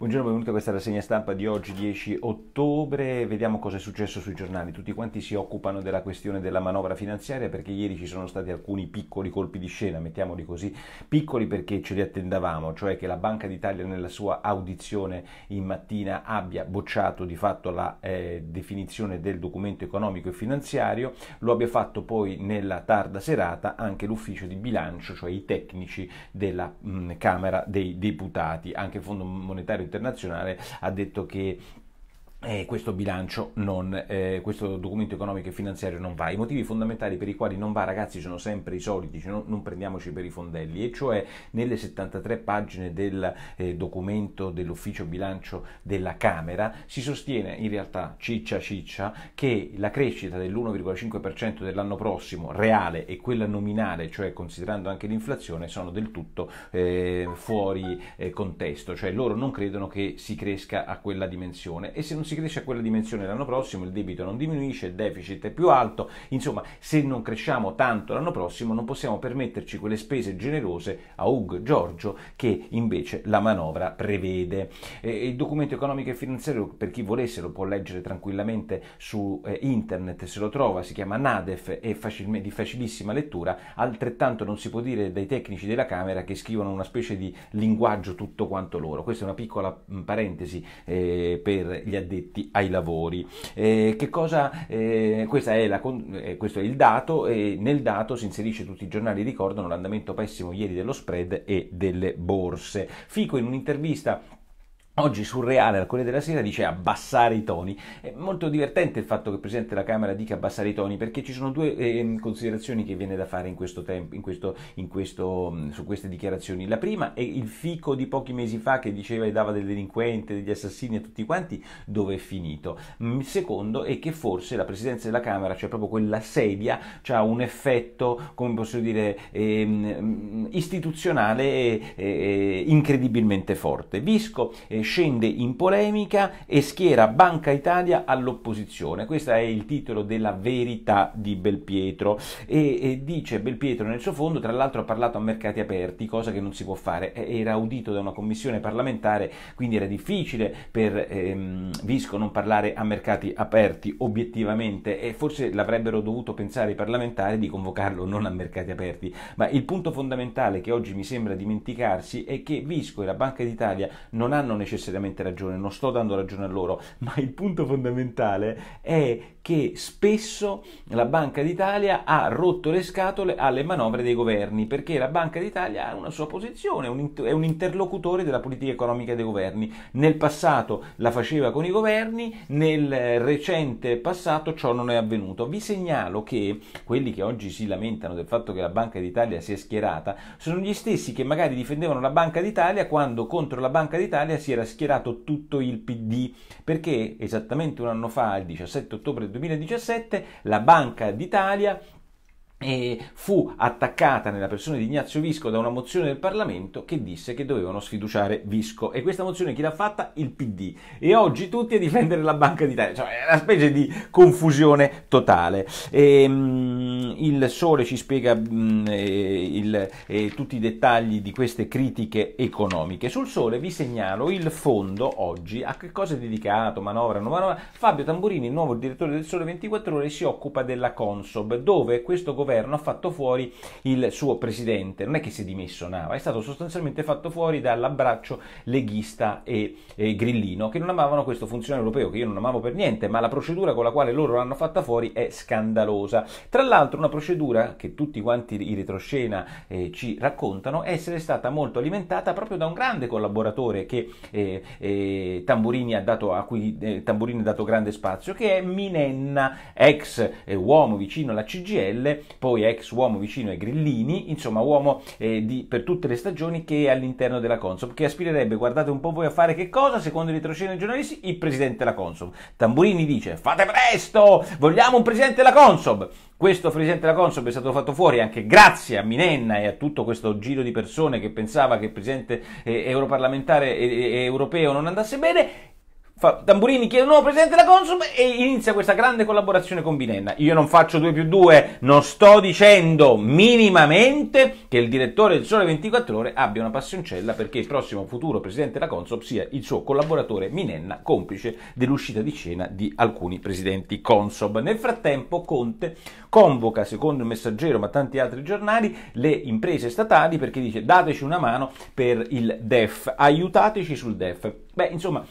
Buongiorno, benvenuti a questa rassegna stampa di oggi 10 ottobre. Vediamo cosa è successo sui giornali. Tutti quanti si occupano della questione della manovra finanziaria perché ieri ci sono stati alcuni piccoli colpi di scena, mettiamoli così, piccoli perché ce li attendavamo, cioè che la Banca d'Italia nella sua audizione in mattina abbia bocciato di fatto la eh, definizione del documento economico e finanziario, lo abbia fatto poi nella tarda serata anche l'ufficio di bilancio, cioè i tecnici della mh, mm, Camera dei Deputati, anche il Fondo Monetario internazionale ha detto che eh, questo bilancio non, eh, questo documento economico e finanziario non va. I motivi fondamentali per i quali non va, ragazzi, sono sempre i soliti, cioè non, non, prendiamoci per i fondelli, e cioè nelle 73 pagine del eh, documento dell'ufficio bilancio della Camera si sostiene in realtà ciccia ciccia che la crescita dell'1,5% dell'anno prossimo reale e quella nominale, cioè considerando anche l'inflazione, sono del tutto eh, fuori eh, contesto, cioè loro non credono che si cresca a quella dimensione e se non si cresce a quella dimensione l'anno prossimo, il debito non diminuisce, il deficit è più alto, insomma se non cresciamo tanto l'anno prossimo non possiamo permetterci quelle spese generose a Ug Giorgio che invece la manovra prevede. Eh, il documento economico e finanziario per chi volesse lo può leggere tranquillamente su eh, internet se lo trova, si chiama Nadef è di facilissima lettura, altrettanto non si può dire dai tecnici della Camera che scrivono una specie di linguaggio tutto quanto loro. Questa è una piccola parentesi eh, per gli addetti addetti ai lavori. Eh, cosa, eh, è la, eh, questo è il dato e nel dato si inserisce tutti i giornali ricordano l'andamento pessimo ieri dello spread e delle borse. Fico in un'intervista Oggi surreale al Corriere della Sera, dice abbassare i toni. È molto divertente il fatto che il Presidente della Camera dica abbassare i toni, perché ci sono due eh, considerazioni che viene da fare in questo tempo, in questo, in questo, su queste dichiarazioni. La prima è il fico di pochi mesi fa che diceva e dava del delinquente, degli assassini a tutti quanti, dove è finito. Il secondo è che forse la Presidenza della Camera, cioè proprio quella sedia, ha un effetto, come posso dire, eh, istituzionale eh, incredibilmente forte. Visco... Eh, scende in polemica e schiera Banca Italia all'opposizione. Questo è il titolo della verità di Belpietro e, e dice Belpietro nel suo fondo, tra l'altro ha parlato a mercati aperti, cosa che non si può fare, era udito da una commissione parlamentare, quindi era difficile per ehm, Visco non parlare a mercati aperti obiettivamente e forse l'avrebbero dovuto pensare i parlamentari di convocarlo non a mercati aperti, ma il punto fondamentale che oggi mi sembra dimenticarsi è che Visco e la Banca d'Italia non hanno nessuno necessariamente ragione, non sto dando ragione a loro, ma il punto fondamentale è che spesso la Banca d'Italia ha rotto le scatole alle manovre dei governi, perché la Banca d'Italia ha una sua posizione, è un interlocutore della politica economica dei governi. Nel passato la faceva con i governi, nel recente passato ciò non è avvenuto. Vi segnalo che quelli che oggi si lamentano del fatto che la Banca d'Italia si è schierata sono gli stessi che magari difendevano la Banca d'Italia quando contro la Banca d'Italia si era era schierato tutto il PD, perché esattamente un anno fa, il 17 ottobre 2017, la Banca d'Italia fu attaccata nella persona di Ignazio Visco da una mozione del Parlamento che disse che dovevano sfiduciare Visco e questa mozione chi l'ha fatta? Il PD e oggi tutti a difendere la Banca d'Italia cioè è una specie di confusione totale e, ehm, mh, il Sole ci spiega mh, mm, il, e, tutti i dettagli di queste critiche economiche sul Sole vi segnalo il fondo oggi a che cosa è dedicato manovra, manovra Fabio Tamburini, il nuovo direttore del Sole 24 Ore si occupa della Consob dove questo governo governo ha fatto fuori il suo presidente. Non è che si è dimesso Nava, è stato sostanzialmente fatto fuori dall'abbraccio leghista e, e grillino, che non amavano questo funzionario europeo, che io non amavo per niente, ma la procedura con la quale loro l'hanno fatta fuori è scandalosa. Tra l'altro una procedura che tutti quanti i retroscena eh, ci raccontano essere stata molto alimentata proprio da un grande collaboratore che eh, eh, Tamburini ha dato, a cui eh, Tamburini ha dato grande spazio, che è Minenna, ex eh, uomo vicino alla CGL, poi ex uomo vicino ai grillini, insomma uomo eh, di, per tutte le stagioni che è all'interno della Consob, che aspirerebbe, guardate un po' voi a fare che cosa, secondo i retroscena dei giornalisti, il presidente della Consob. Tamburini dice, fate presto, vogliamo un presidente della Consob. Questo presidente della Consob è stato fatto fuori anche grazie a Minenna e a tutto questo giro di persone che pensava che il presidente eh, europarlamentare eh, eh europeo non andasse bene Fa, Tamburini chiede un nuovo presidente della Consum e inizia questa grande collaborazione con Binenna. Io non faccio 2 più 2, non sto dicendo minimamente che il direttore del Sole 24 Ore abbia una passioncella perché il prossimo futuro presidente della Consum sia il suo collaboratore Minenna, complice dell'uscita di scena di alcuni presidenti Consob. Nel frattempo Conte convoca, secondo il messaggero ma tanti altri giornali, le imprese statali perché dice dateci una mano per il DEF, aiutateci sul DEF. Beh, insomma,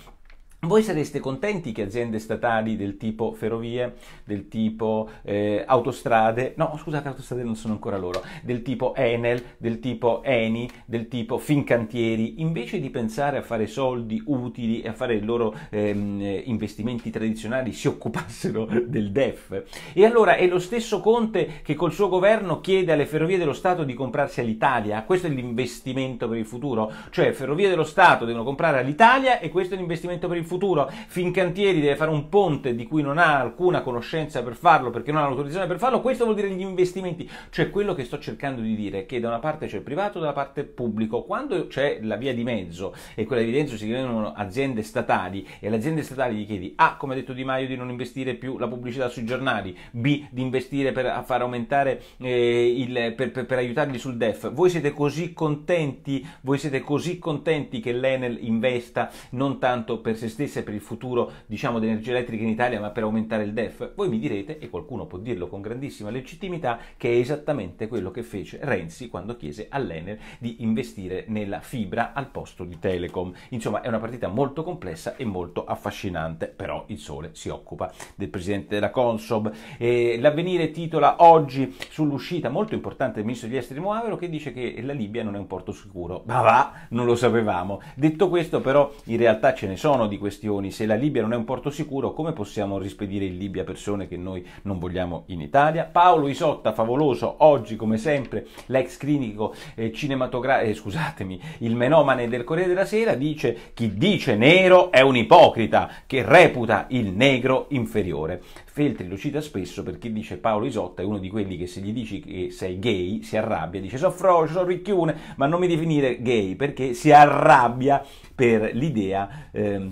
voi sareste contenti che aziende statali del tipo ferrovie, del tipo eh, autostrade, no scusate autostrade non sono ancora loro, del tipo Enel, del tipo Eni, del tipo Fincantieri, invece di pensare a fare soldi utili e a fare i loro ehm, investimenti tradizionali si occupassero del DEF. E allora è lo stesso Conte che col suo governo chiede alle ferrovie dello Stato di comprarsi all'Italia, questo è l'investimento per il futuro, cioè ferrovie dello Stato devono comprare all'Italia e questo è l'investimento per il futuro futuro, Fincantieri deve fare un ponte di cui non ha alcuna conoscenza per farlo perché non ha l'autorizzazione per farlo, questo vuol dire gli investimenti, cioè quello che sto cercando di dire è che da una parte c'è il privato, dalla parte pubblico, quando c'è la via di mezzo e quella di mezzo si chiamano aziende statali e alle aziende statali gli chiedi A, ah, come ha detto Di Maio, di non investire più la pubblicità sui giornali, B, di investire per far aumentare eh, il, per, per, per aiutarli sul DEF, voi siete così contenti, voi siete così contenti che l'Enel investa non tanto per se stesso stesse per il futuro, diciamo, dell'energia elettrica in Italia, ma per aumentare il DEF? Voi mi direte, e qualcuno può dirlo con grandissima legittimità, che è esattamente quello che fece Renzi quando chiese all'Ener di investire nella fibra al posto di Telecom. Insomma, è una partita molto complessa e molto affascinante, però il sole si occupa del presidente della Consob. E L'avvenire titola oggi sull'uscita molto importante del ministro degli esteri Moavero che dice che la Libia non è un porto sicuro. Ma va, non lo sapevamo. Detto questo, però, in realtà ce ne sono di questi questioni. Se la Libia non è un porto sicuro, come possiamo rispedire in Libia persone che noi non vogliamo in Italia? Paolo Isotta, favoloso, oggi come sempre l'ex clinico eh, cinematografico, eh, scusatemi, il menomane del Corriere della Sera, dice chi dice nero è un ipocrita che reputa il negro inferiore. Feltri lo cita spesso perché dice Paolo Isotta è uno di quelli che se gli dici che sei gay si arrabbia, dice so frocio, so ricchione, ma non mi definire gay perché si arrabbia per l'idea eh,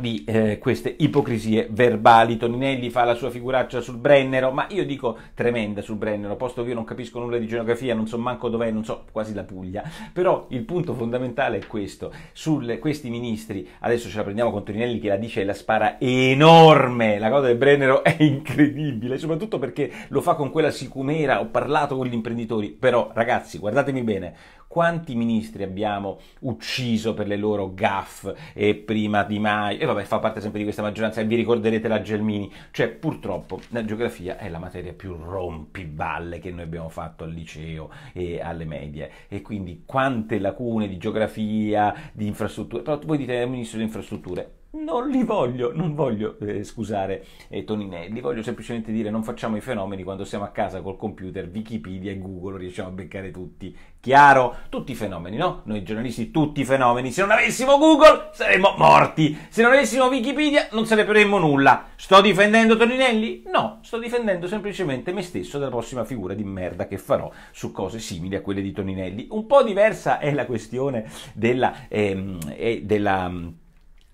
di eh, queste ipocrisie verbali. Toninelli fa la sua figuraccia sul Brennero, ma io dico tremenda sul Brennero, posto che io non capisco nulla di geografia, non so manco dov'è, non so quasi la Puglia. Però il punto fondamentale è questo, su questi ministri, adesso ce la prendiamo con Toninelli che la dice e la spara enorme, la cosa del Brennero è incredibile, soprattutto perché lo fa con quella sicumera, ho parlato con gli imprenditori, però ragazzi guardatemi bene, quanti ministri abbiamo ucciso per le loro gaff e prima Di mai, e vabbè fa parte sempre di questa maggioranza e vi ricorderete la Gelmini, cioè purtroppo la geografia è la materia più rompiballe che noi abbiamo fatto al liceo e alle medie e quindi quante lacune di geografia, di infrastrutture, però voi dite eh, ministro delle infrastrutture, non li voglio, non voglio eh, scusare eh, Toninelli, voglio semplicemente dire non facciamo i fenomeni quando siamo a casa col computer, Wikipedia e Google, riusciamo a beccare tutti. Chiaro? Tutti i fenomeni, no? Noi giornalisti, tutti i fenomeni. Se non avessimo Google saremmo morti, se non avessimo Wikipedia non sapremmo nulla. Sto difendendo Toninelli? No, sto difendendo semplicemente me stesso dalla prossima figura di merda che farò su cose simili a quelle di Toninelli. Un po' diversa è la questione della... Ehm, della mm,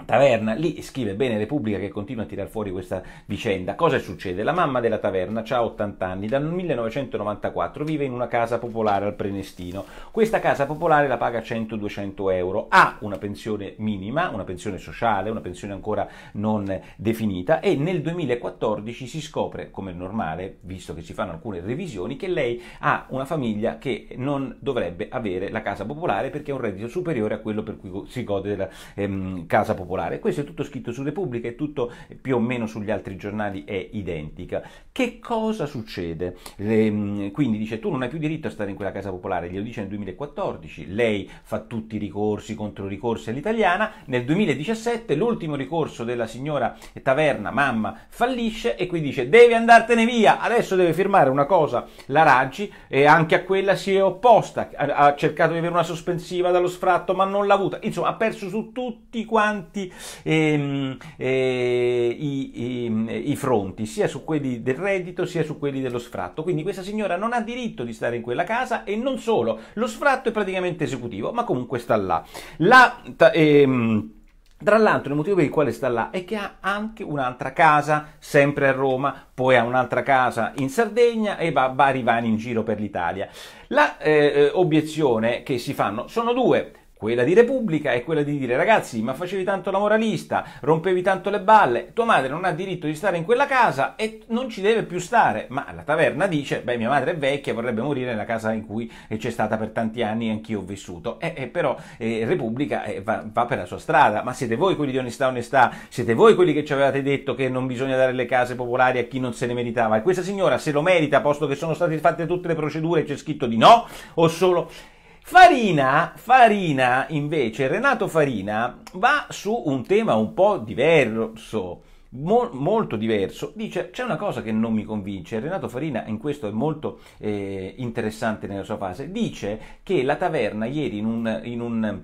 taverna, lì scrive bene Repubblica che continua a tirar fuori questa vicenda. Cosa succede? La mamma della taverna ha 80 anni, dal 1994 vive in una casa popolare al Prenestino. Questa casa popolare la paga 100-200 euro, ha una pensione minima, una pensione sociale, una pensione ancora non definita e nel 2014 si scopre, come è normale, visto che si fanno alcune revisioni, che lei ha una famiglia che non dovrebbe avere la casa popolare perché ha un reddito superiore a quello per cui si gode della ehm, casa popolare Popolare, questo è tutto scritto su Repubblica e tutto più o meno sugli altri giornali è identica. Che cosa succede? Le, mm, quindi dice tu non hai più diritto a stare in quella casa popolare, glielo dice nel 2014, lei fa tutti i ricorsi contro ricorsi all'italiana, nel 2017 l'ultimo ricorso della signora Taverna, mamma, fallisce e quindi dice devi andartene via, adesso deve firmare una cosa la Raggi e anche a quella si è opposta, ha, ha cercato di avere una sospensiva dallo sfratto ma non l'ha avuta, insomma ha perso su tutti quanti tutti ehm, eh, i, i, i, fronti, sia su quelli del reddito sia su quelli dello sfratto. Quindi questa signora non ha diritto di stare in quella casa e non solo, lo sfratto è praticamente esecutivo, ma comunque sta là. La, ehm, tra l'altro il motivo per il quale sta là è che ha anche un'altra casa, sempre a Roma, poi ha un'altra casa in Sardegna e va, a Rivani in giro per l'Italia. La eh, eh, obiezione che si fanno sono due quella di Repubblica è quella di dire ragazzi ma facevi tanto la moralista, rompevi tanto le balle, tua madre non ha diritto di stare in quella casa e non ci deve più stare, ma la taverna dice beh mia madre è vecchia, vorrebbe morire nella casa in cui c'è stata per tanti anni e anch'io ho vissuto, e, e però eh, Repubblica eh, va, va, per la sua strada, ma siete voi quelli di onestà onestà, siete voi quelli che ci avevate detto che non bisogna dare le case popolari a chi non se ne meritava e questa signora se lo merita posto che sono state fatte tutte le procedure e c'è scritto di no o solo Farina, Farina invece, Renato Farina va su un tema un po' diverso, mo- molto diverso. Dice c'è una cosa che non mi convince, Renato Farina in questo è molto eh, interessante nella sua fase, dice che la taverna ieri in un... In un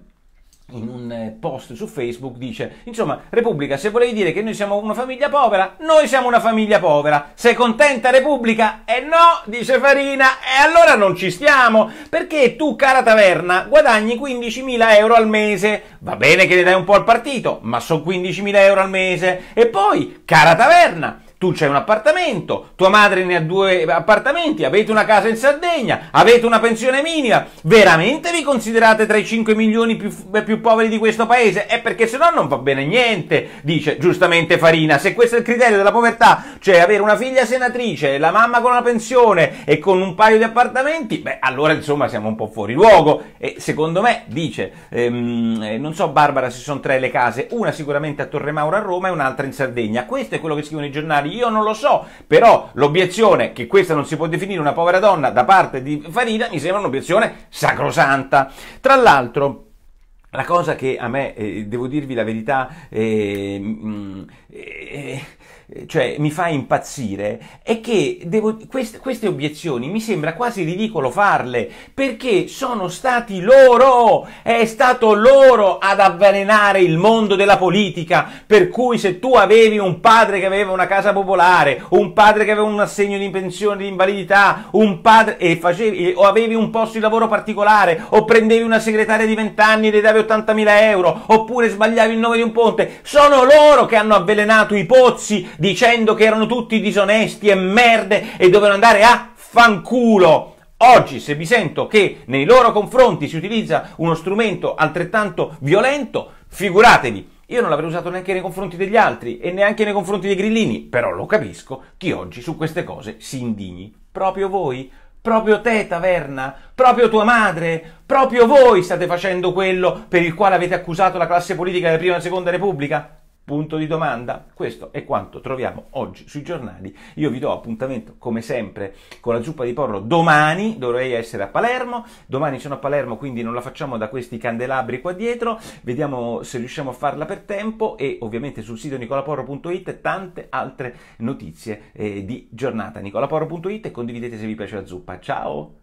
in un eh, post su Facebook dice insomma Repubblica se volevi dire che noi siamo una famiglia povera noi siamo una famiglia povera sei contenta Repubblica? E eh no dice Farina e allora non ci stiamo perché tu cara taverna guadagni 15.000 euro al mese va bene che ne dai un po' al partito ma sono 15.000 euro al mese e poi cara taverna tu c'hai un appartamento, tua madre ne ha due appartamenti, avete una casa in Sardegna, avete una pensione minima, veramente vi considerate tra i 5 milioni più, eh, più poveri di questo paese? È eh, perché se no non va bene niente, dice giustamente Farina. Se questo è il criterio della povertà, cioè avere una figlia senatrice, la mamma con una pensione e con un paio di appartamenti, beh allora insomma siamo un po' fuori luogo e secondo me dice, ehm, eh, non so Barbara se sono tre le case, una sicuramente a Torre Mauro a Roma e un'altra in Sardegna. Questo è quello che scrivono i giornali io non lo so, però l'obiezione che questa non si può definire una povera donna da parte di Farina mi sembra un'obiezione sacrosanta. Tra l'altro, la cosa che a me, eh, devo dirvi la verità, eh, mh, mm, eh, eh, cioè mi fa impazzire, è che devo, quest, queste obiezioni mi sembra quasi ridicolo farle, perché sono stati loro, è stato loro ad avvelenare il mondo della politica, per cui se tu avevi un padre che aveva una casa popolare, un padre che aveva un assegno di pensione di invalidità, un padre e facevi, o avevi un posto di lavoro particolare, o prendevi una segretaria di 20 anni e le davi 80.000 euro, oppure sbagliavi il nome di un ponte, sono loro che hanno avvelenato i pozzi dicendo che erano tutti disonesti e merde e dovevano andare a fanculo. Oggi se vi sento che nei loro confronti si utilizza uno strumento altrettanto violento, figuratevi, io non l'avrei usato neanche nei confronti degli altri e neanche nei confronti dei grillini, però lo capisco chi oggi su queste cose si indigni. Proprio voi, proprio te taverna, proprio tua madre, proprio voi state facendo quello per il quale avete accusato la classe politica della prima e seconda repubblica? Punto di domanda? Questo è quanto troviamo oggi sui giornali. Io vi do appuntamento, come sempre, con la zuppa di porro domani. Dovrei essere a Palermo. Domani sono a Palermo, quindi non la facciamo da questi candelabri qua dietro. Vediamo se riusciamo a farla per tempo. E ovviamente sul sito nicolaporro.it tante altre notizie eh, di giornata. nicolaporro.it e condividete se vi piace la zuppa. Ciao!